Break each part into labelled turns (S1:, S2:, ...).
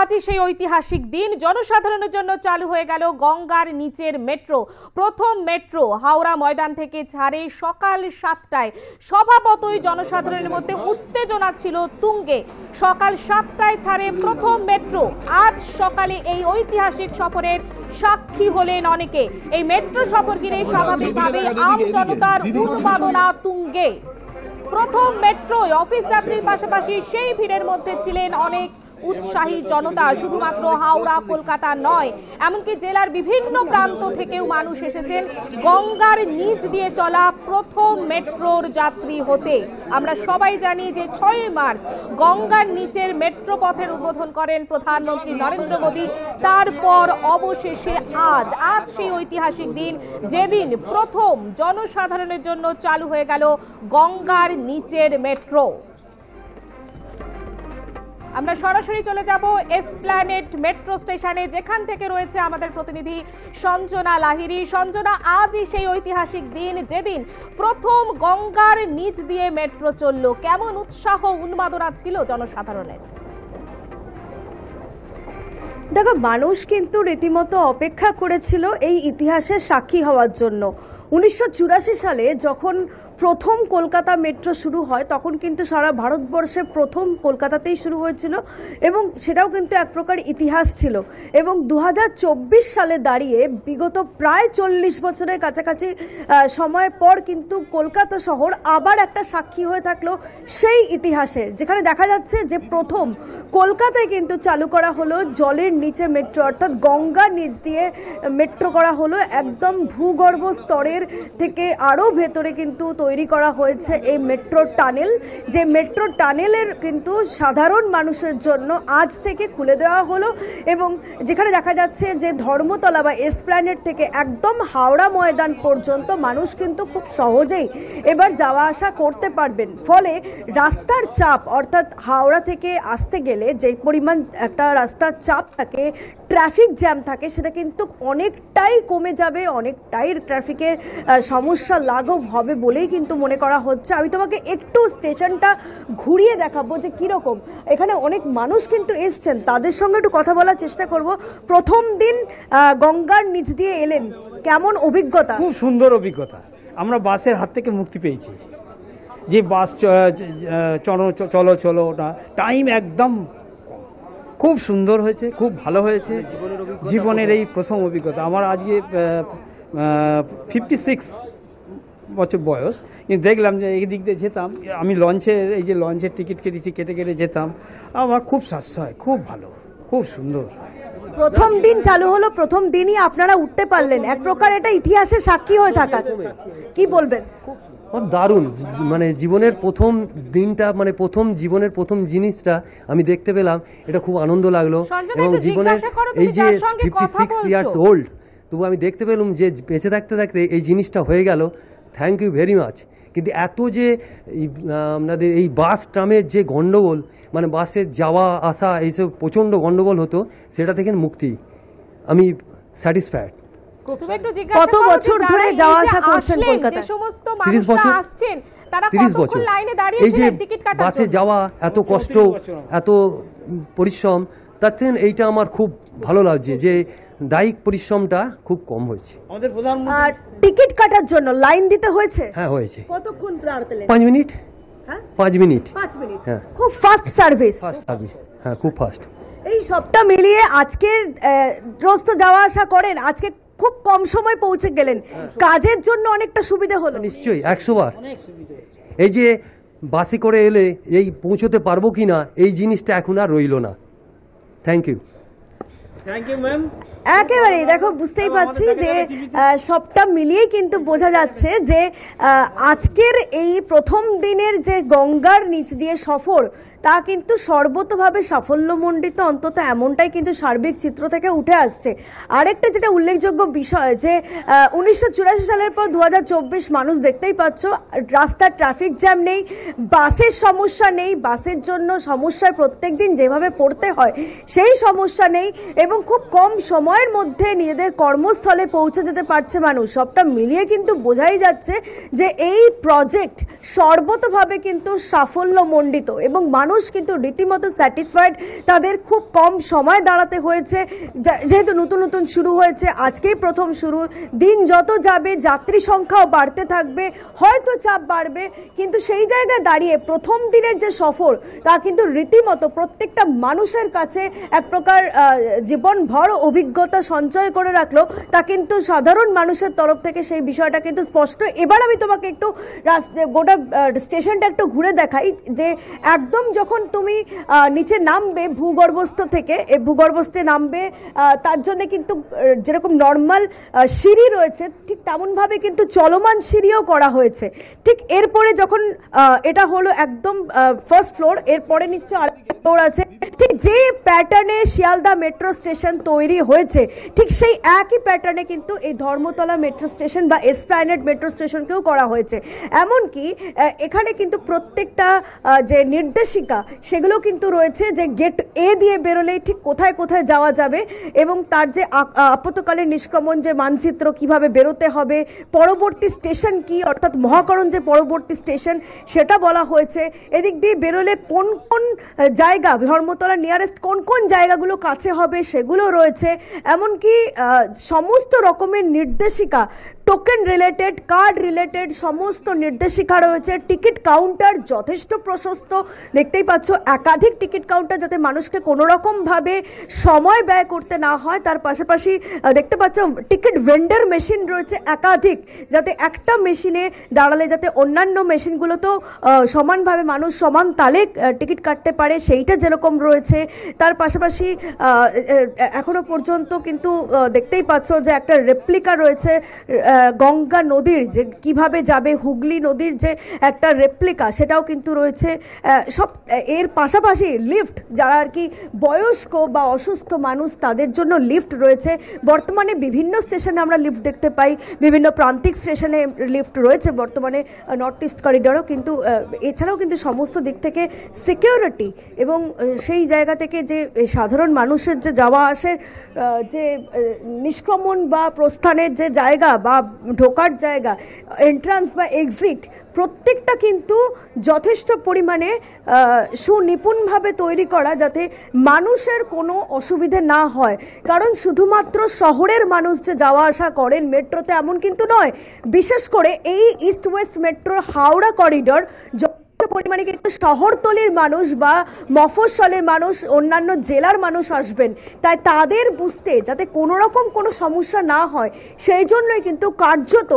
S1: আজই সেই ঐতিহাসিক দিন জনসাধারণের জন্য চালু হয়ে গেল গঙ্গার নিচের মেট্রো প্রথম মেট্রো হাওড়া ময়দান থেকে ছাড়ে সকাল সাতটায় স্বভাবতই জনসাধারণের মধ্যে উত্তেজনা ছিল তুঙ্গে সকাল সাতটায় ছাড়ে প্রথম মেট্রো আজ সকালে এই ঐতিহাসিক সফরের সাক্ষী হলেন অনেকে এই মেট্রো সফর কিনে স্বাভাবিকভাবে আম জনতার উৎপাদনা তুঙ্গে প্রথম মেট্রোয় অফিস যাত্রীর পাশাপাশি সেই ভিড়ের মধ্যে ছিলেন অনেক উৎসাহী জনতা শুধুমাত্র হাওড়া কলকাতা নয় এমনকি জেলার বিভিন্ন প্রান্ত থেকেও মানুষ এসেছেন গঙ্গার নিচ দিয়ে চলা প্রথম মেট্রোর যাত্রী হতে আমরা সবাই জানি যে ছয় মার্চ গঙ্গার নিচের মেট্রো পথের উদ্বোধন করেন প্রধানমন্ত্রী নরেন্দ্র মোদী তারপর অবশেষে আজ আজ সেই ঐতিহাসিক দিন যেদিন প্রথম জনসাধারণের জন্য চালু হয়ে গেল গঙ্গার নিচের মেট্রো আমরা সরাসরি চলে যাব এসপ্ল্যানেট মেট্রো স্টেশনে যেখান থেকে রয়েছে আমাদের প্রতিনিধি সঞ্জনা লাহিরি সঞ্জনা আজই সেই ঐতিহাসিক দিন যেদিন প্রথম গঙ্গার নিচ দিয়ে মেট্রো চলল কেমন উৎসাহ উন্মাদনা ছিল জনসাধারণের
S2: দেখো মানুষ কিন্তু রীতিমতো অপেক্ষা করেছিল এই ইতিহাসের সাক্ষী হওয়ার জন্য উনিশশো সালে যখন প্রথম কলকাতা মেট্রো শুরু হয় তখন কিন্তু সারা ভারতবর্ষে প্রথম কলকাতাতেই শুরু হয়েছিল এবং সেটাও কিন্তু এক প্রকার ইতিহাস ছিল এবং দু সালে দাঁড়িয়ে বিগত প্রায় চল্লিশ বছরের কাছাকাছি সময়ের পর কিন্তু কলকাতা শহর আবার একটা সাক্ষী হয়ে থাকলো সেই ইতিহাসের যেখানে দেখা যাচ্ছে যে প্রথম কলকাতায় কিন্তু চালু করা হলো জলের নিচে মেট্রো অর্থাৎ গঙ্গার নিচ দিয়ে মেট্রো করা হলো একদম ভূগর্ভ স্তরের থেকে আরও ভেতরে কিন্তু তৈরি তৈরি করা হয়েছে এই মেট্রো টানেল যে মেট্রো টানেলের কিন্তু সাধারণ মানুষের জন্য আজ থেকে খুলে দেওয়া হলো এবং যেখানে দেখা যাচ্ছে যে ধর্মতলা বা এসপ্ল্যানেট থেকে একদম হাওড়া ময়দান পর্যন্ত মানুষ কিন্তু খুব সহজেই এবার যাওয়া আসা করতে পারবেন ফলে রাস্তার চাপ অর্থাৎ হাওড়া থেকে আসতে গেলে যে পরিমাণ একটা রাস্তার চাপ থাকে ট্রাফিক জ্যাম থাকে সেটা কিন্তু অনেকটাই কমে যাবে অনেকটাই ট্রাফিকের সমস্যা লাঘব হবে বলেই কিন্তু মনে করা হচ্ছে আমি তোমাকে একটু স্টেশনটা ঘুরিয়ে দেখাবো যে কীরকম এখানে অনেক মানুষ কিন্তু এসছেন তাদের সঙ্গে একটু কথা বলার চেষ্টা করব প্রথম দিন গঙ্গার নিচ দিয়ে এলেন কেমন
S3: অভিজ্ঞতা খুব সুন্দর অভিজ্ঞতা আমরা বাসের হাত থেকে মুক্তি পেয়েছি যে বাস চলো চলো না টাইম একদম খুব সুন্দর হয়েছে খুব ভালো হয়েছে জীবনের এই প্রথম অভিজ্ঞতা আমার আজকে ফিফটি সিক্স বছর বয়স কিন্তু দেখলাম যে এই দিক দিয়ে যেতাম আমি লঞ্চে এই যে লঞ্চের টিকিট কেটেছি কেটে কেটে যেতাম আমার খুব সাশ্রয় খুব ভালো খুব সুন্দর
S2: প্রথম দিন চালু হলো প্রথম দিনই আপনারা উঠতে পারলেন এক প্রকার এটা ইতিহাসে সাক্ষী হয়ে থাকা কি বলবেন
S3: দারুণ মানে জীবনের প্রথম দিনটা মানে প্রথম জীবনের প্রথম জিনিসটা আমি দেখতে পেলাম এটা খুব আনন্দ লাগলো এবং জীবনের এই যে ফিফটি সিক্স ইয়ার্স ওল্ড তবু আমি দেখতে পেলাম যে বেঁচে থাকতে থাকতে এই জিনিসটা হয়ে গেল থ্যাংক ইউ ভেরি মাচ কিন্তু এত যে আপনাদের এই বাস ট্রামের যে গণ্ডগোল মানে বাসে যাওয়া আসা এইসব প্রচণ্ড গণ্ডগোল হতো সেটা থেকে মুক্তি আমি স্যাটিসফাইড
S1: কত বছর ধরে যাওয়া আসা করছেন কলকাতা আসছেন তারা লাইনে দাঁড়িয়ে টিকিট কাটার এই যে বাসে যাওয়া এত কষ্ট
S3: এত পরিশ্রম তার থেকে এইটা আমার খুব ভালো লাগছে যে দায়িক পরিশ্রমটা খুব কম হয়েছে আমাদের
S2: প্রধানমন্ত্রী টিকিট কাটার জন্য লাইন দিতে হয়েছে হ্যাঁ হয়েছে কতক্ষণ দাঁড়াতে পাঁচ
S3: মিনিট হ্যাঁ পাঁচ মিনিট পাঁচ মিনিট হ্যাঁ
S2: খুব ফাস্ট সার্ভিস ফাস্ট
S3: সার্ভিস হ্যাঁ খুব ফাস্ট
S2: এই সবটা মিলিয়ে আজকে রোজ যাওয়া আসা করেন আজকে খুব কম সময় পৌঁছে গেলেন হ্যাঁ। কাজের জন্য অনেকটা সুবিধা হলো নিশ্চয়ই একশো বার
S3: এই যে বাসে করে এলে এই পৌঁছতে পারবো কি না এই জিনিসটা এখন আর রইল না থ্যাংক ইউ
S2: একেবারে দেখো বুঝতেই পারছি যে সবটা মিলিয়েই কিন্তু বোঝা যাচ্ছে যে আজকের এই প্রথম দিনের যে গঙ্গার নিচ দিয়ে সফর তা কিন্তু সর্বতভাবে সাফল্যমণ্ডিত অন্তত এমনটাই কিন্তু সার্বিক চিত্র থেকে উঠে আসছে আরেকটা যেটা উল্লেখযোগ্য বিষয় যে উনিশশো সালের পর দু মানুষ দেখতেই পাচ্ছ রাস্তার ট্রাফিক জ্যাম নেই বাসের সমস্যা নেই বাসের জন্য সমস্যায় প্রত্যেক দিন যেভাবে পড়তে হয় সেই সমস্যা নেই এবং খুব কম সময়ের মধ্যে নিজেদের কর্মস্থলে পৌঁছে যেতে পারছে মানুষ সবটা মিলিয়ে কিন্তু বোঝাই যাচ্ছে যে এই প্রজেক্ট সর্বতভাবে কিন্তু সাফল্যমণ্ডিত এবং মানুষ মানুষ কিন্তু রীতিমতো স্যাটিসফাইড তাদের খুব কম সময় দাঁড়াতে হয়েছে যেহেতু নতুন নতুন শুরু হয়েছে আজকেই প্রথম শুরু দিন যত যাবে যাত্রী সংখ্যাও বাড়তে থাকবে হয়তো চাপ বাড়বে কিন্তু সেই জায়গায় দাঁড়িয়ে প্রথম দিনের যে সফর তা কিন্তু রীতিমতো প্রত্যেকটা মানুষের কাছে এক প্রকার জীবনভর অভিজ্ঞতা সঞ্চয় করে রাখলো তা কিন্তু সাধারণ মানুষের তরফ থেকে সেই বিষয়টা কিন্তু স্পষ্ট এবার আমি তোমাকে একটু গোটা স্টেশনটা একটু ঘুরে দেখাই যে একদম যখন তুমি নিচে নামবে ভূগর্ভস্থ থেকে ভূগর্ভস্থে নামবে তার জন্য কিন্তু যেরকম নর্মাল সিঁড়ি রয়েছে ঠিক তেমনভাবে কিন্তু চলমান সিঁড়িও করা হয়েছে ঠিক এরপরে যখন এটা হলো একদম ফার্স্ট ফ্লোর এরপরে নিশ্চয় আর ফ্লোর আছে ঠিক যে প্যাটার্নে শিয়ালদা মেট্রো স্টেশন তৈরি হয়েছে ঠিক সেই একই প্যাটার্নে কিন্তু এই ধর্মতলা মেট্রো স্টেশন বা এসপ্ল্যানেড মেট্রো স্টেশনকেও করা হয়েছে এমনকি এখানে কিন্তু প্রত্যেকটা যে নির্দেশিকা সেগুলো কিন্তু রয়েছে যে গেট এ দিয়ে বেরোলেই ঠিক কোথায় কোথায় যাওয়া যাবে এবং তার যে আপাতকালীন নিষ্ক্রমণ যে মানচিত্র কিভাবে বেরোতে হবে পরবর্তী স্টেশন কি অর্থাৎ মহাকরণ যে পরবর্তী স্টেশন সেটা বলা হয়েছে এদিক দিয়ে বেরোলে কোন কোন জায়গা ধর্মতলা নিয়ারেস্ট কোন কোন জায়গাগুলো কাছে হবে সেগুলো রয়েছে এমনকি সমস্ত রকমের নির্দেশিকা টোকেন রিলেটেড কার্ড রিলেটেড সমস্ত নির্দেশিকা রয়েছে টিকিট কাউন্টার যথেষ্ট প্রশস্ত দেখতেই পাচ্ছ একাধিক টিকিট কাউন্টার যাতে মানুষকে কোনো রকমভাবে সময় ব্যয় করতে না হয় তার পাশাপাশি দেখতে পাচ্ছ টিকিট ভেন্ডার মেশিন রয়েছে একাধিক যাতে একটা মেশিনে দাঁড়ালে যাতে অন্যান্য মেশিনগুলো তো সমানভাবে মানুষ সমান তালে টিকিট কাটতে পারে সেইটা যেরকম রয়েছে তার পাশাপাশি এখনো পর্যন্ত কিন্তু দেখতেই পাচ্ছ যে একটা রেপ্লিকা রয়েছে গঙ্গা নদীর যে কিভাবে যাবে হুগলি নদীর যে একটা রেপ্লিকা সেটাও কিন্তু রয়েছে সব এর পাশাপাশি লিফট যারা আর কি বয়স্ক বা অসুস্থ মানুষ তাদের জন্য লিফট রয়েছে বর্তমানে বিভিন্ন স্টেশনে আমরা লিফট দেখতে পাই বিভিন্ন প্রান্তিক স্টেশনে লিফট রয়েছে বর্তমানে নর্থ ইস্ট করিডরও কিন্তু এছাড়াও কিন্তু সমস্ত দিক থেকে সিকিউরিটি এবং সেই জায়গা থেকে যে সাধারণ মানুষের যে যাওয়া আসে যে নিষ্ক্রমণ বা প্রস্থানের যে জায়গা বা ঢোকার জায়গা এন্ট্রান্স বা এক্সিট প্রত্যেকটা কিন্তু যথেষ্ট পরিমাণে সুনিপুণভাবে তৈরি করা যাতে মানুষের কোনো অসুবিধে না হয় কারণ শুধুমাত্র শহরের মানুষ যে যাওয়া আসা করেন মেট্রোতে এমন কিন্তু নয় বিশেষ করে এই East West metro Howrah corridor যথেষ্ট পরিমাণে কিন্তু শহরতলির মানুষ বা মফসলের মানুষ অন্যান্য জেলার মানুষ আসবেন তাই তাদের বুঝতে যাতে কোনো রকম কোনো সমস্যা না হয় সেই জন্যই কিন্তু কার্যত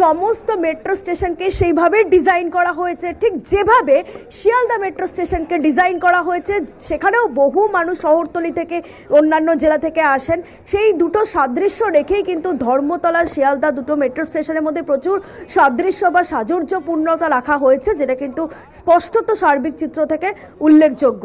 S2: সমস্ত মেট্রো স্টেশনকে সেইভাবে ডিজাইন করা হয়েছে ঠিক যেভাবে শিয়ালদা মেট্রো স্টেশনকে ডিজাইন করা হয়েছে সেখানেও বহু মানুষ শহরতলি থেকে অন্যান্য জেলা থেকে আসেন সেই দুটো সাদৃশ্য রেখেই কিন্তু ধর্মতলা শিয়ালদা দুটো মেট্রো স্টেশনের মধ্যে প্রচুর সাদৃশ্য বা সাজুর্যপূর্ণতা রাখা হয়েছে যেটা কিন্তু স্পষ্টত সার্বিক চিত্র থেকে উল্লেখযোগ্য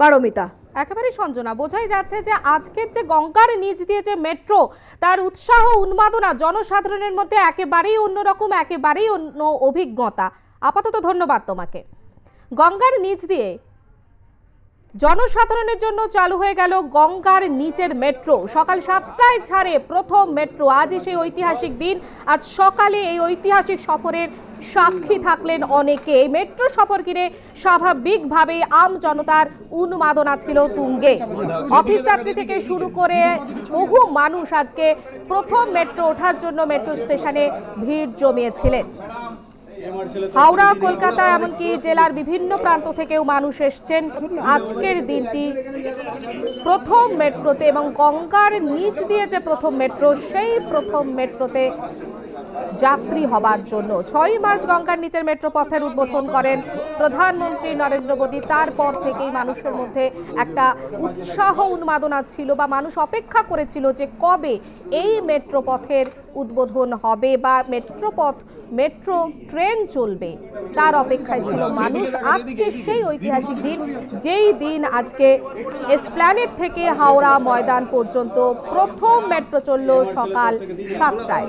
S2: পারমিতা
S1: একেবারেই সঞ্জনা বোঝাই যাচ্ছে যে আজকের যে গঙ্গার নিচ দিয়ে যে মেট্রো তার উৎসাহ উন্মাদনা জনসাধারণের মধ্যে একেবারেই অন্যরকম একেবারেই অন্য অভিজ্ঞতা আপাতত ধন্যবাদ তোমাকে গঙ্গার নিচ দিয়ে জনসাধারণের জন্য চালু হয়ে গেল গঙ্গার নিচের মেট্রো সকাল সাতটায় ছাড়ে প্রথম মেট্রো আজ সেই ঐতিহাসিক দিন আজ সকালে এই ঐতিহাসিক সফরের সাক্ষী থাকলেন অনেকে এই মেট্রো সফর কিনে স্বাভাবিকভাবে আম জনতার উন্মাদনা ছিল তুঙ্গে অফিস যাত্রী থেকে শুরু করে বহু মানুষ আজকে প্রথম মেট্রো ওঠার জন্য মেট্রো স্টেশনে ভিড় জমিয়েছিলেন
S3: হাওড়া কলকাতা এমনকি
S1: জেলার বিভিন্ন প্রান্ত থেকেও মানুষ এসছেন আজকের দিনটি প্রথম মেট্রোতে এবং গঙ্গার নিচ দিয়ে যে প্রথম মেট্রো সেই প্রথম মেট্রোতে যাত্রী হবার জন্য ছয় মার্চ গঙ্গার নিচের মেট্রো পথের উদ্বোধন করেন প্রধানমন্ত্রী নরেন্দ্র মোদী তারপর থেকেই মানুষের মধ্যে একটা উৎসাহ উন্মাদনা ছিল বা মানুষ অপেক্ষা করেছিল যে কবে এই মেট্রো পথের উদ্বোধন হবে বা মেট্রোপথ মেট্রো ট্রেন চলবে তার অপেক্ষায় ছিল মানুষ আজকে সেই ঐতিহাসিক দিন যেই দিন আজকে এসপ্ল্যানেট থেকে হাওড়া ময়দান পর্যন্ত প্রথম মেট্রো চলল সকাল সাতটায়